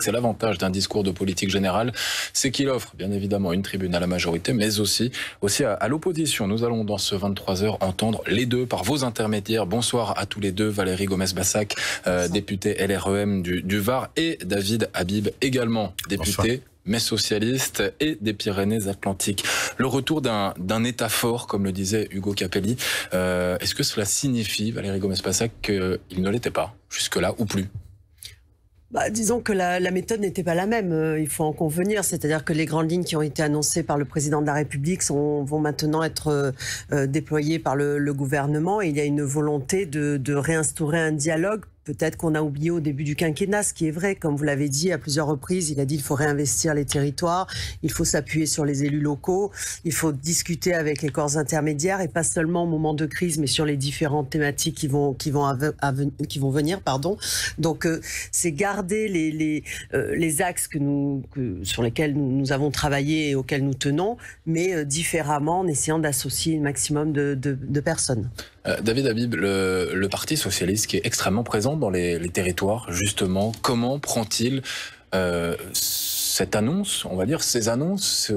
c'est l'avantage d'un discours de politique générale, c'est qu'il offre bien évidemment une tribune à la majorité, mais aussi, aussi à, l'opposition. Nous allons dans ce 23h entendre les deux par vos intermédiaires. Bonsoir à tous les deux, Valérie Gomez-Bassac, députée euh, député LREM du, Var, et David Habib, également député. mais socialiste et des Pyrénées-Atlantiques. Le retour d'un État fort, comme le disait Hugo Capelli, euh, est-ce que cela signifie, Valérie gomez bassac qu'il ne l'était pas jusque-là ou plus bah, disons que la, méthode n'était pas la même, euh, il faut en convenir. C'est-à-dire que les grandes lignes qui ont été annoncées par le président de la République sont, vont maintenant être euh, euh, déployées par le, gouvernement. Et il y a une volonté de, de réinstaurer un dialogue Peut-être qu'on a oublié au début du quinquennat, ce qui est vrai, comme vous l'avez dit à plusieurs reprises, il a dit il faut réinvestir les territoires, il faut s'appuyer sur les élus locaux, il faut discuter avec les corps intermédiaires et pas seulement au moment de crise, mais sur les différentes thématiques qui vont qui vont qui vont venir, pardon. Donc euh, c'est garder les les, euh, les axes que nous que, sur lesquels nous, avons travaillé et auxquels nous tenons, mais euh, différemment en essayant d'associer un maximum de, personnes. David Habib, le, le Parti socialiste qui est extrêmement présent dans les, territoires, justement. Comment prend-il euh, cette annonce, on va dire, ces annonces,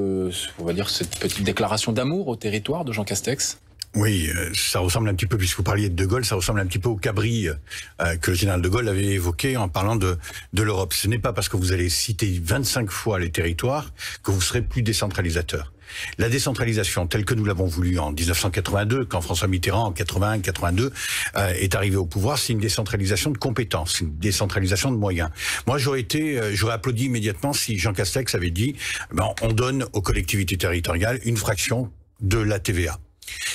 on va dire cette petite déclaration d'amour au territoire de Jean Castex oui, euh, ça ressemble un petit peu, puisque vous parliez de De Gaulle, ça ressemble un petit peu au cabri euh, que le général de Gaulle avait évoqué en parlant de, de l'Europe. Ce n'est pas parce que vous allez citer 25 fois les territoires que vous serez plus décentralisateur. La décentralisation telle que nous l'avons voulu en 1982, quand François Mitterrand en 81-82 euh, est arrivé au pouvoir, c'est une décentralisation de compétences, une décentralisation de moyens. Moi, j'aurais été, euh, j'aurais applaudi immédiatement si Jean Castex avait dit, ben, on donne aux collectivités territoriales une fraction de la TVA.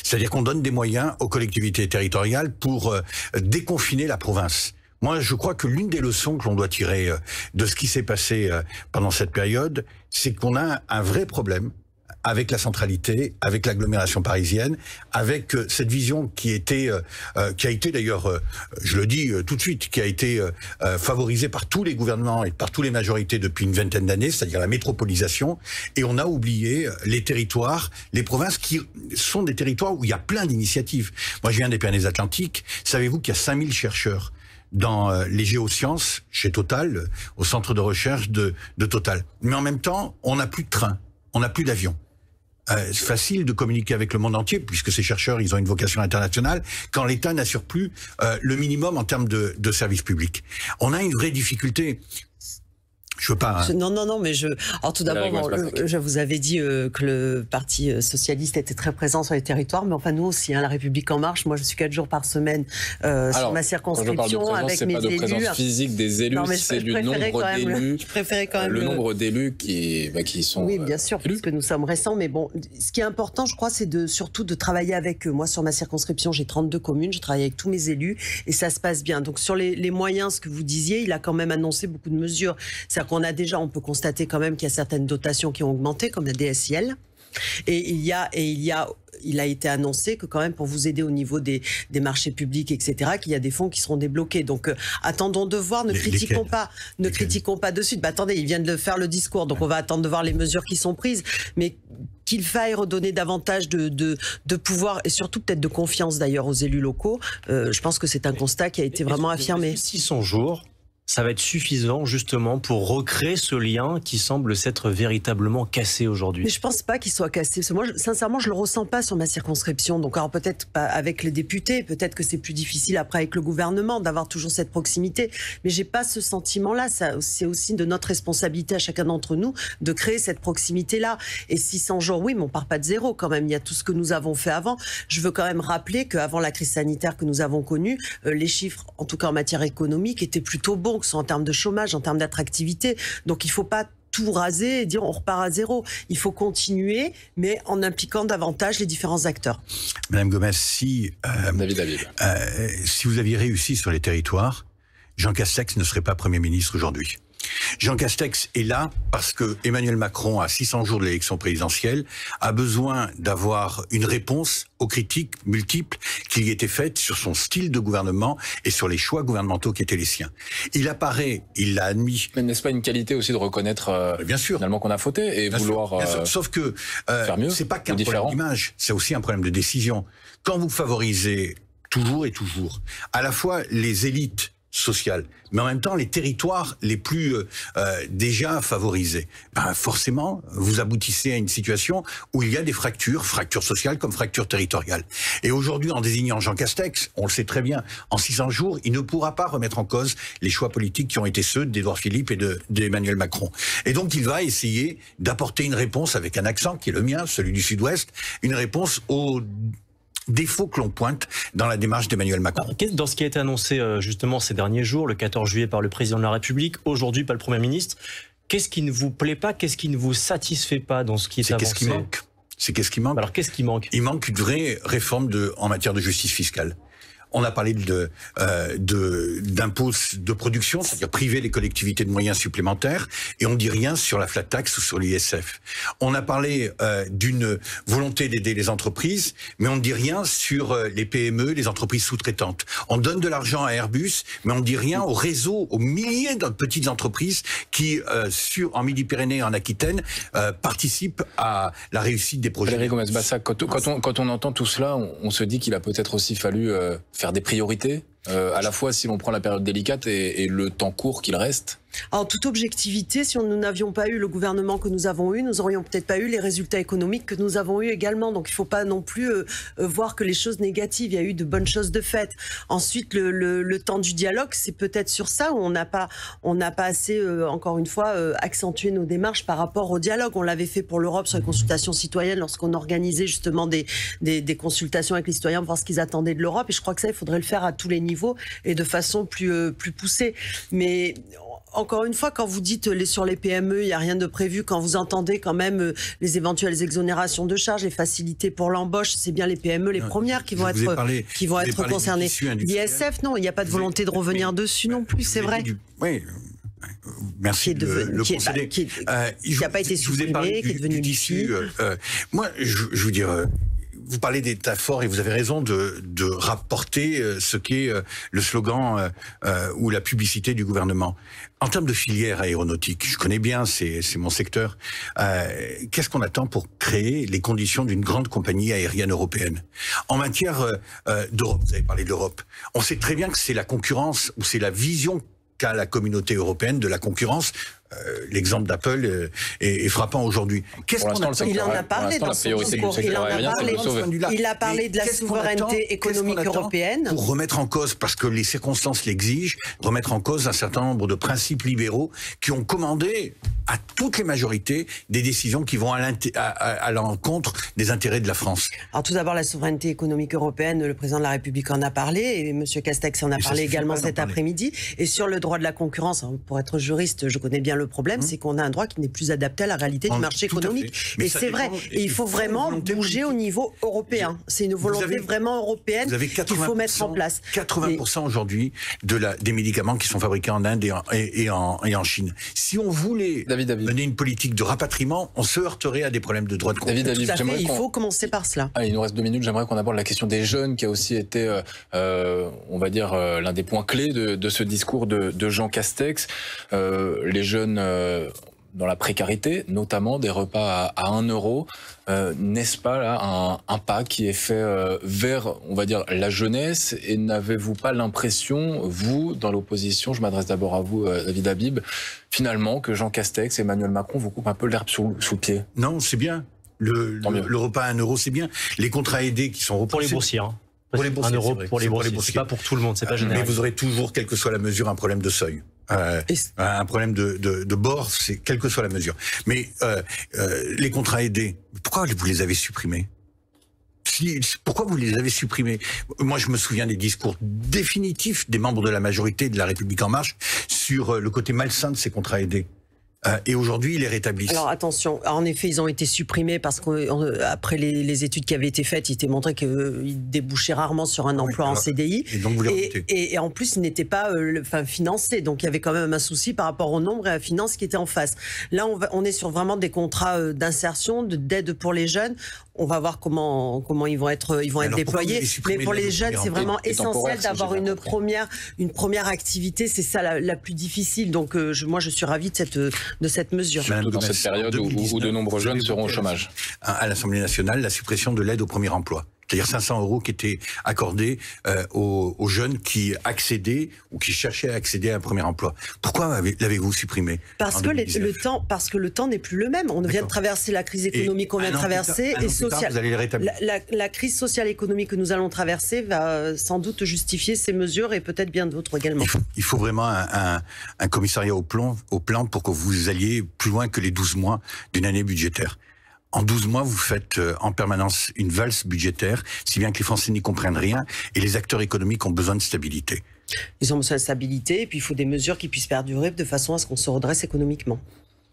C'est-à-dire qu'on donne des moyens aux collectivités territoriales pour euh, déconfiner la province. Moi, je crois que l'une des leçons que l'on doit tirer de ce qui s'est passé pendant cette période, c'est qu'on a un vrai problème avec la centralité, avec l'agglomération parisienne, avec euh, cette vision qui était, euh, euh, qui a été d'ailleurs, je le dis tout de suite, qui a été favorisée par tous les gouvernements et par toutes les majorités depuis une vingtaine d'années, c'est-à-dire la métropolisation, et on a oublié les territoires, les provinces qui sont des territoires où il y a plein d'initiatives. Moi, je viens des Pyrénées-Atlantiques. Savez-vous qu'il y a 5000 chercheurs dans les géosciences chez Total, au centre de recherche de, de Total. Mais en même temps, on n'a plus de train, on n'a plus d'avion. Euh, facile de communiquer avec le monde entier, puisque ces chercheurs, ils ont une vocation internationale, quand l'État n'assure plus euh, le minimum en termes de, de services publics. On a une vraie difficulté je veux pas. Hein. Non, non, non, mais je. Alors tout d'abord, euh, je vous avais dit euh, que le Parti euh, socialiste était très présent sur les territoires, mais enfin nous aussi, hein, la République en marche. Moi, je suis quatre jours par semaine sur ma circonscription avec mes pas de élus. présence physique des élus, c'est du nombre d'élus. Je préférais quand même le, nombre d'élus qui, bah, qui sont. Oui, bien sûr, puisque que nous sommes récents, mais bon, ce qui est important, je crois, c'est de surtout de travailler avec eux. Moi, sur ma circonscription, j'ai 32 communes, je travaille avec tous mes élus et ça se passe bien. Donc sur les, moyens, ce que vous disiez, il a quand même annoncé beaucoup de mesures. cest qu'on a déjà, on peut constater quand même qu'il y a certaines dotations qui ont augmenté, comme la DSIL. Et il y a, et il y a, il a été annoncé que quand même pour vous aider au niveau des, marchés publics, etc., qu'il y a des fonds qui seront débloqués. Donc euh, attendons de voir, ne critiquons pas, ne critiquons pas de suite. Bah, attendez, ils viennent de faire le discours, donc on va attendre de voir les mesures qui sont prises, mais qu'il faille redonner davantage de, pouvoir et surtout peut-être de confiance d'ailleurs aux élus locaux. Euh, je pense que c'est un constat qui a été vraiment affirmé. 600 jours ça va être suffisant justement pour recréer ce lien qui semble s'être véritablement cassé aujourd'hui. Mais je pense pas qu'il soit cassé. Sincèrement, moi, je, sincèrement, je le ressens pas sur ma circonscription. Donc, alors peut-être pas avec les députés, peut-être que c'est plus difficile après avec le gouvernement d'avoir toujours cette proximité. Mais j'ai pas ce sentiment-là. C'est aussi de notre responsabilité à chacun d'entre nous de créer cette proximité-là. Et 600 jours, oui, mais on part pas de zéro quand même. Il y a tout ce que nous avons fait avant. Je veux quand même rappeler qu'avant la crise sanitaire que nous avons connue, euh, les chiffres, en tout cas en matière économique, étaient plutôt bons soit en termes de chômage, en termes d'attractivité. Donc il ne faut pas tout raser et dire on repart à zéro. Il faut continuer, mais en impliquant davantage les différents acteurs. Madame Gomes, si, euh, euh, si vous aviez réussi sur les territoires, Jean Castex ne serait pas Premier ministre aujourd'hui. Jean Castex est là parce que Emmanuel Macron, à 600 jours de l'élection présidentielle, a besoin d'avoir une réponse aux critiques multiples qui y étaient faites sur son style de gouvernement et sur les choix gouvernementaux qui étaient les siens. Il apparaît, il l'a admis. Mais n'est-ce pas une qualité aussi de reconnaître euh, finalement qu'on a fauté et vouloir euh, sauf que euh, c'est pas qu'un problème d'image, c'est aussi un problème de décision. Quand vous favorisez toujours et toujours à la fois les élites social, mais en même temps les territoires les plus euh, euh, déjà favorisés. Ben, forcément, vous aboutissez à une situation où il y a des fractures, fractures sociales comme fractures territoriales. Et aujourd'hui, en désignant Jean Castex, on le sait très bien, en 600 jours, il ne pourra pas remettre en cause les choix politiques qui ont été ceux d'Edouard Philippe et d'Emmanuel Macron. Et donc, il va essayer d'apporter une réponse avec un accent qui est le mien, celui du Sud-Ouest, une réponse aux défauts que l'on pointe dans la démarche d'Emmanuel Macron. Dans ce qui a été annoncé euh, justement ces derniers jours, le 14 juillet par le président de la République, aujourd'hui par le Premier ministre, qu'est-ce qui ne vous plaît pas, qu'est-ce qui ne vous satisfait pas dans ce qui est, annoncé Qu'est-ce qui manque c'est qu'est-ce qui manque Alors qu'est-ce qui manque Il manque une vraie réforme en matière de justice fiscale. On a parlé de euh, d'impôts de, production, c'est-à-dire priver les collectivités de moyens supplémentaires, et on dit rien sur la flat tax ou sur l'ISF. On a parlé euh, d'une volonté d'aider les entreprises, mais on ne dit rien sur euh, les PME, les entreprises sous-traitantes. On donne de l'argent à Airbus, mais on ne dit rien au réseau, aux milliers de petites entreprises qui, euh, sur, en Midi-Pyrénées, et en Aquitaine, participent à la réussite des projets. Gomez-Bassac, quand, on, entend tout cela, on se dit qu'il a peut-être aussi fallu faire des priorités euh, à la fois si l'on prend la période délicate et le temps court qu'il reste en toute objectivité, si nous n'avions pas eu le gouvernement que nous avons eu, nous n'aurions peut-être pas eu les résultats économiques que nous avons eu également. Donc il ne faut pas non plus euh, euh, voir que les choses négatives. Il y a eu de bonnes choses de fait. Ensuite, le, temps du dialogue, c'est peut-être sur ça où on n'a pas, pas assez, euh, encore une fois, accentué nos démarches par rapport au dialogue. On l'avait fait pour l'Europe sur les consultations citoyennes lorsqu'on organisait justement des, consultations avec les citoyens pour voir ce qu'ils attendaient de l'Europe. Et je crois que ça, il faudrait le faire à tous les niveaux et de façon plus plus poussée. Mais encore une fois, quand vous dites euh, les, sur les PME, il n'y a rien de prévu, quand vous entendez quand même euh, les éventuelles exonérations de charges, les facilités pour l'embauche, c'est bien les PME les premières qui vont être, qui vont être concernées. L'ISF, non, il n'y a pas de volonté de revenir dessus non plus, c'est vrai. oui. Merci de le, qui n'a euh, pas été supprimé, qui est devenu moi, je, je vous dirais, vous parlez d'État fort et vous avez raison de, de rapporter euh, ce qu'est euh, le slogan euh, ou la publicité du gouvernement. En termes de filière aéronautique, je connais bien, c'est mon secteur. Qu'est-ce qu'on attend pour créer les conditions d'une grande compagnie aérienne européenne En matière d'Europe, vous avez parlé d'Europe. On sait très bien que c'est la concurrence ou c'est la vision qu'a la communauté européenne de la concurrence euh, l'exemple d'Apple euh, est, frappant aujourd'hui. Qu'est-ce qu'on a... Il en a parlé dans son discours. Il en a parlé. de la souveraineté économique européenne. Pour remettre en cause, parce que les circonstances l'exigent, remettre en cause un certain nombre de principes libéraux qui ont commandé à toutes les majorités des décisions qui vont à l'encontre des intérêts de la France. Alors tout d'abord la souveraineté économique européenne, le président de la République en a parlé et M. Castex en a parlé également cet après-midi. Et sur le droit de la concurrence, hein, pour être juriste, je connais bien le problème, mmh. c'est qu'on a un droit qui n'est plus adapté à la réalité du marché économique. et c'est vrai. Et il faut vraiment bouger au niveau européen. C'est une volonté vraiment européenne qu'il faut mettre en place. 80% aujourd'hui de la, des médicaments qui sont fabriqués en Inde et en, et, en, Chine. Si on voulait mener une politique de rapatriement, on se heurterait à des problèmes de droits de David, il faut commencer par cela. il nous reste deux minutes. J'aimerais qu'on aborde la question des jeunes, qui a aussi été, euh, euh, on va dire, euh, l'un des points clés de, ce discours de, Jean Castex. les jeunes euh, dans la précarité, notamment des repas à, 1 euro. Euh, n'est-ce pas là un, pas qui est fait euh, vers, on va dire, la jeunesse Et n'avez-vous pas l'impression, vous, dans l'opposition, je m'adresse d'abord à vous, David Habib, finalement, que Jean Castex et Emmanuel Macron vous coupent un peu l'herbe sous, le pied Non, c'est bien. Le, le, repas à 1 euro, c'est bien. Les contrats aidés qui sont repoussés... Hein. Pour les boursiers, Pour les boursiers, pour, les C'est pas pour tout le monde, c'est pas ah, général. Mais vous aurez toujours, quelle que soit la mesure, un problème de seuil. Euh, un problème de, de, bord, c'est quelle que soit la mesure. Mais euh, euh, les contrats aidés, pourquoi vous les avez supprimés pourquoi vous les avez supprimés Moi, je me souviens des discours définitifs des membres de la majorité de la République en marche sur le côté malsain de ces contrats aidés. Euh, et aujourd'hui, ils les rétablissent. Alors attention, ah, en effet, ils ont été supprimés parce qu'après euh, les, les, études qui avaient été faites, il était montré qu'ils débouchaient rarement sur un ah emploi en CDI. Et, donc vous les et, et, en plus, ils n'étaient pas euh, financés. Donc il y avait quand même un souci par rapport au nombre et à la finance qui était en face. Là, on, on est sur vraiment des contrats euh, d'insertion, d'aide pour les jeunes. On va voir comment, comment ils vont être, ils vont être déployés. Mais pour les, jeunes, c'est vraiment essentiel d'avoir une première, une première activité. C'est ça la, plus difficile. Donc je, moi, je suis ravie de cette de cette mesure. Surtout dans cette période où de nombreux jeunes seront au chômage. Hein, à l'Assemblée nationale, la suppression de l'aide au premier emploi c'est-à-dire 500 euros qui étaient accordés euh, aux, jeunes qui accédaient ou qui cherchaient à accéder à un premier emploi. Pourquoi l'avez-vous supprimé Parce que le temps, parce que le temps n'est plus le même. On vient de traverser la crise économique qu'on vient de traverser et sociale. la, crise sociale économique que nous allons traverser va sans doute justifier ces mesures et peut-être bien d'autres également. Il faut, vraiment un, commissariat au plan, au plan pour que vous alliez plus loin que les 12 mois d'une année budgétaire en 12 mois, vous faites euh, en permanence une valse budgétaire, si bien que les Français n'y comprennent rien et les acteurs économiques ont besoin de stabilité. Ils ont besoin de stabilité et puis il faut des mesures qui puissent perdurer de façon à ce qu'on se redresse économiquement.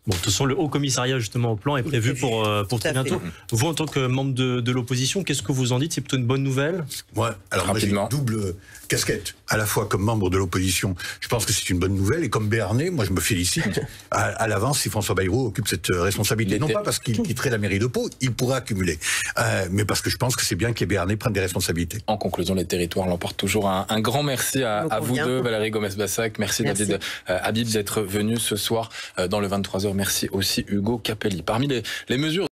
Bon, de toute façon, le Haut Commissariat justement au plan est prévu, pour, euh, très pour bientôt. Vous, en tant que membre de, l'opposition, qu'est-ce que vous en dites C'est plutôt une bonne nouvelle Ouais, alors rapidement. Moi, double, casquette, à la fois comme membre de l'opposition, je pense que c'est une bonne nouvelle, et comme Béarnais, moi je me félicite à, l'avance si François Bayrou occupe cette euh, responsabilité. Non pas parce qu'il quitterait la mairie de Pau, il pourra accumuler, euh, mais parce que je pense que c'est bien que les Béarnais des responsabilités. En conclusion, les territoires l'emportent toujours. Un, grand merci à, vous deux, Valérie Gomez-Bassac, merci, David euh, d'être venu ce soir dans le 23h, merci aussi Hugo Capelli. Parmi les mesures